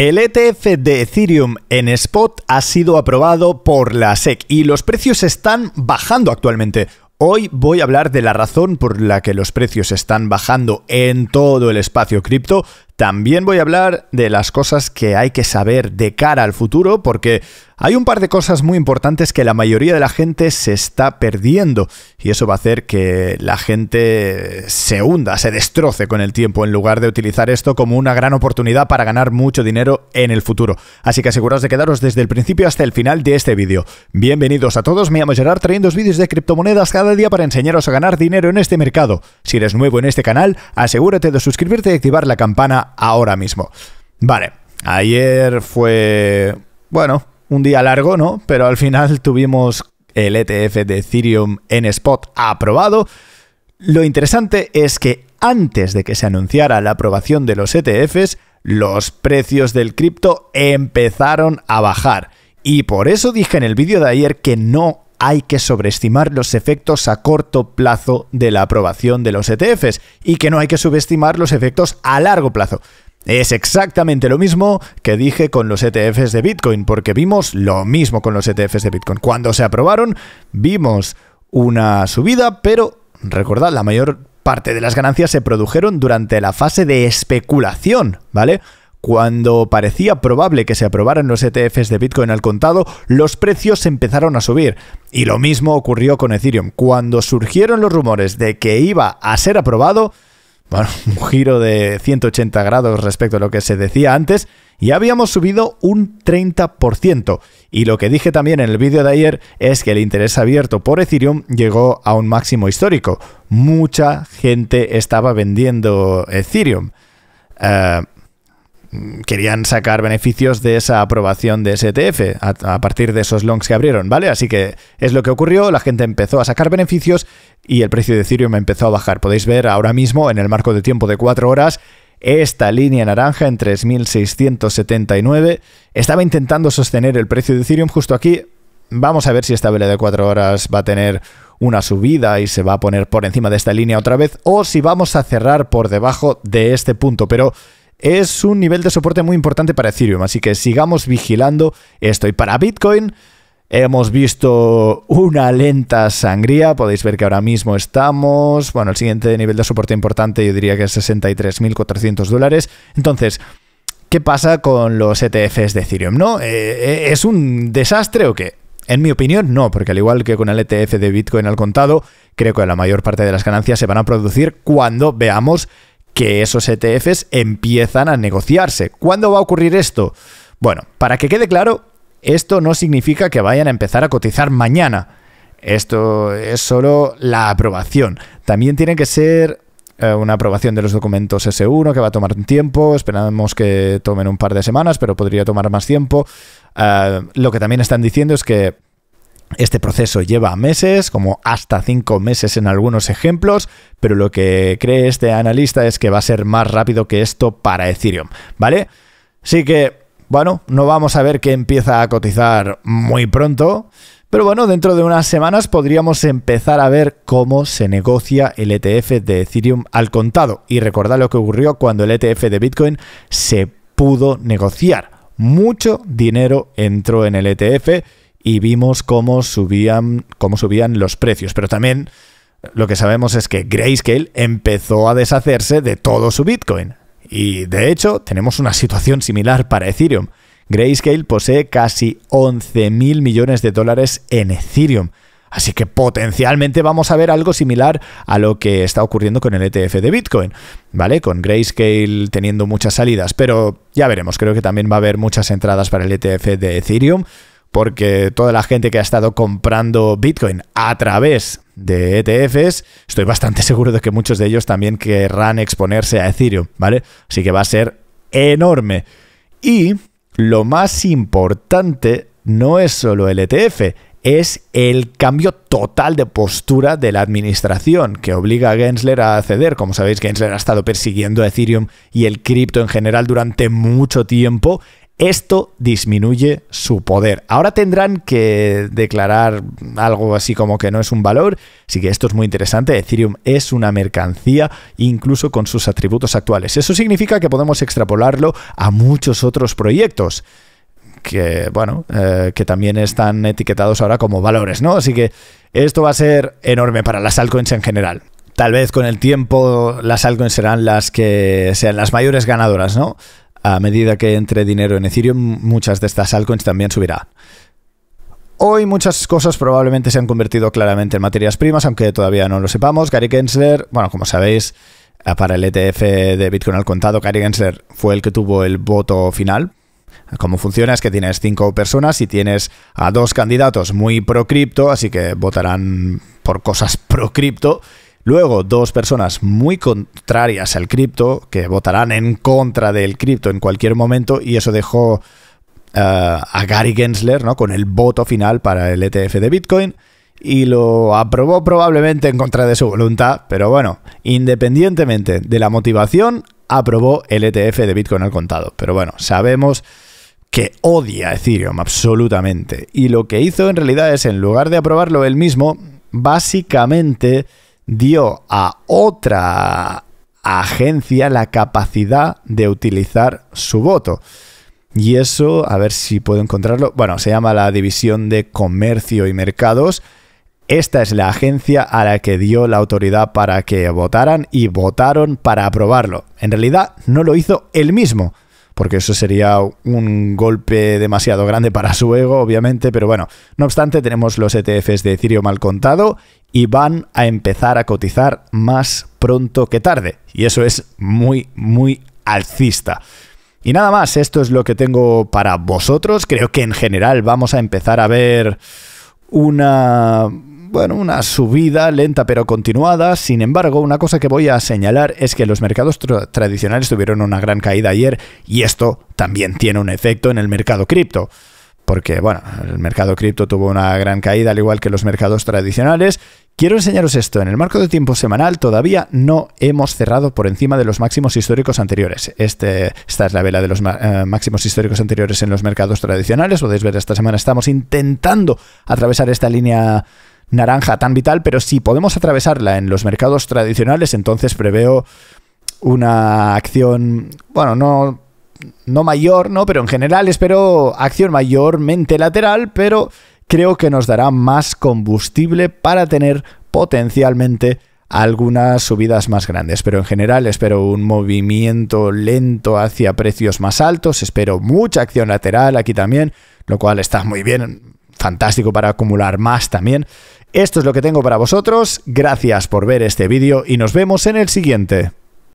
El ETF de Ethereum en spot ha sido aprobado por la SEC y los precios están bajando actualmente. Hoy voy a hablar de la razón por la que los precios están bajando en todo el espacio cripto. También voy a hablar de las cosas que hay que saber de cara al futuro porque hay un par de cosas muy importantes que la mayoría de la gente se está perdiendo y eso va a hacer que la gente se hunda, se destroce con el tiempo en lugar de utilizar esto como una gran oportunidad para ganar mucho dinero en el futuro. Así que aseguraos de quedaros desde el principio hasta el final de este vídeo. Bienvenidos a todos, me llamo Gerard trayendo vídeos de criptomonedas cada día para enseñaros a ganar dinero en este mercado. Si eres nuevo en este canal, asegúrate de suscribirte y activar la campana ahora mismo. Vale, ayer fue... bueno, un día largo, ¿no? Pero al final tuvimos el ETF de Ethereum en spot aprobado. Lo interesante es que antes de que se anunciara la aprobación de los ETFs, los precios del cripto empezaron a bajar. Y por eso dije en el vídeo de ayer que no hay que sobreestimar los efectos a corto plazo de la aprobación de los ETFs y que no hay que subestimar los efectos a largo plazo. Es exactamente lo mismo que dije con los ETFs de Bitcoin, porque vimos lo mismo con los ETFs de Bitcoin. Cuando se aprobaron, vimos una subida, pero recordad, la mayor parte de las ganancias se produjeron durante la fase de especulación, ¿vale? Cuando parecía probable que se aprobaran los ETFs de Bitcoin al contado, los precios empezaron a subir. Y lo mismo ocurrió con Ethereum. Cuando surgieron los rumores de que iba a ser aprobado, bueno, un giro de 180 grados respecto a lo que se decía antes y habíamos subido un 30%. Y lo que dije también en el vídeo de ayer es que el interés abierto por Ethereum llegó a un máximo histórico. Mucha gente estaba vendiendo Ethereum. Eh, querían sacar beneficios de esa aprobación de STF a, partir de esos longs que abrieron, ¿vale? Así que es lo que ocurrió, la gente empezó a sacar beneficios y el precio de Ethereum empezó a bajar. Podéis ver ahora mismo en el marco de tiempo de 4 horas esta línea naranja en 3679 estaba intentando sostener el precio de Ethereum justo aquí. Vamos a ver si esta vela de 4 horas va a tener una subida y se va a poner por encima de esta línea otra vez o si vamos a cerrar por debajo de este punto, pero es un nivel de soporte muy importante para Ethereum, así que sigamos vigilando esto. Y para Bitcoin hemos visto una lenta sangría, podéis ver que ahora mismo estamos, bueno, el siguiente nivel de soporte importante yo diría que es 63.400 dólares. Entonces, ¿qué pasa con los ETFs de Ethereum? ¿No? Eh, eh, ¿Es un desastre o qué? En mi opinión, no, porque al igual que con el ETF de Bitcoin al contado, creo que la mayor parte de las ganancias se van a producir cuando veamos que esos ETFs empiezan a negociarse. ¿Cuándo va a ocurrir esto? Bueno, para que quede claro, esto no significa que vayan a empezar a cotizar mañana. Esto es solo la aprobación. También tiene que ser eh, una aprobación de los documentos S1 que va a tomar tiempo, esperamos que tomen un par de semanas, pero podría tomar más tiempo. Eh, lo que también están diciendo es que este proceso lleva meses, como hasta cinco meses en algunos ejemplos, pero lo que cree este analista es que va a ser más rápido que esto para Ethereum, ¿vale? Así que, bueno, no vamos a ver que empieza a cotizar muy pronto, pero bueno, dentro de unas semanas podríamos empezar a ver cómo se negocia el ETF de Ethereum al contado y recordar lo que ocurrió cuando el ETF de Bitcoin se pudo negociar. Mucho dinero entró en el ETF y vimos cómo subían, subían los precios. Pero también lo que sabemos es que Grayscale empezó a deshacerse de todo su Bitcoin. Y de hecho tenemos una situación similar para Ethereum. Grayscale posee casi 11.000 millones de dólares en Ethereum. Así que potencialmente vamos a ver algo similar a lo que está ocurriendo con el ETF de Bitcoin, ¿vale? Con Grayscale teniendo muchas salidas, pero ya veremos, creo que también va a haber muchas entradas para el ETF de Ethereum porque toda la gente que ha estado comprando Bitcoin a través de ETFs, estoy bastante seguro de que muchos de ellos también querrán exponerse a Ethereum, ¿vale? Así que va a ser enorme. Y lo más importante no es solo el ETF, es el cambio total de postura de la administración que obliga a Gensler a ceder. Como sabéis, Gensler ha estado persiguiendo a Ethereum y el cripto en general durante mucho tiempo esto disminuye su poder. Ahora tendrán que declarar algo así como que no es un valor, así que esto es muy interesante. Ethereum es una mercancía incluso con sus atributos actuales. Eso significa que podemos extrapolarlo a muchos otros proyectos que bueno, eh, que también están etiquetados ahora como valores, ¿no? Así que esto va a ser enorme para las altcoins en general. Tal vez con el tiempo las altcoins serán las que sean las mayores ganadoras, ¿no? a medida que entre dinero en Ethereum, muchas de estas altcoins también subirán. Hoy muchas cosas probablemente se han convertido claramente en materias primas, aunque todavía no lo sepamos. Gary Gensler, bueno, como sabéis, eh, para el ETF de Bitcoin al contado, Gary Gensler fue el que tuvo el voto final. Cómo funciona es que tienes cinco personas y tienes a dos candidatos muy pro cripto, así que votarán por cosas pro cripto Luego, dos personas muy contrarias al cripto, que votarán en contra del cripto en cualquier momento, y eso dejó eh, a Gary Gensler ¿no? con el voto final para el ETF de Bitcoin, y lo aprobó probablemente en contra de su voluntad, pero bueno, independientemente de la motivación, aprobó el ETF de Bitcoin al contado. Pero bueno, sabemos que odia Ethereum absolutamente, y lo que hizo en realidad es, en lugar de aprobarlo él mismo, básicamente dio a otra agencia la capacidad de utilizar su voto. Y eso, a ver si puedo encontrarlo. Bueno, se llama la División de Comercio y Mercados. Esta es la agencia a la que dio la autoridad para que votaran y votaron para aprobarlo. En realidad no lo hizo él mismo, porque eso sería un golpe demasiado grande para su ego, obviamente, pero bueno, no obstante, tenemos los ETFs de cirio mal contado y van a empezar a cotizar más pronto que tarde, y eso es muy, muy alcista. Y nada más, esto es lo que tengo para vosotros, creo que en general vamos a empezar a ver una bueno, una subida lenta pero continuada. Sin embargo, una cosa que voy a señalar es que los mercados tradicionales tuvieron una gran caída ayer y esto también tiene un efecto en el mercado cripto. Porque, bueno, el mercado cripto tuvo una gran caída, al igual que los mercados tradicionales. Quiero enseñaros esto. En el marco de tiempo semanal todavía no hemos cerrado por encima de los máximos históricos anteriores. Este, esta es la vela de los eh, máximos históricos anteriores en los mercados tradicionales. Podéis ver, esta semana estamos intentando atravesar esta línea naranja tan vital, pero si podemos atravesarla en los mercados tradicionales, entonces preveo una acción, bueno, no, no mayor, ¿no? Pero en general espero acción mayormente lateral, pero creo que nos dará más combustible para tener potencialmente algunas subidas más grandes, pero en general espero un movimiento lento hacia precios más altos, espero mucha acción lateral aquí también, lo cual está muy bien, fantástico para acumular más también, esto es lo que tengo para vosotros, gracias por ver este vídeo y nos vemos en el siguiente.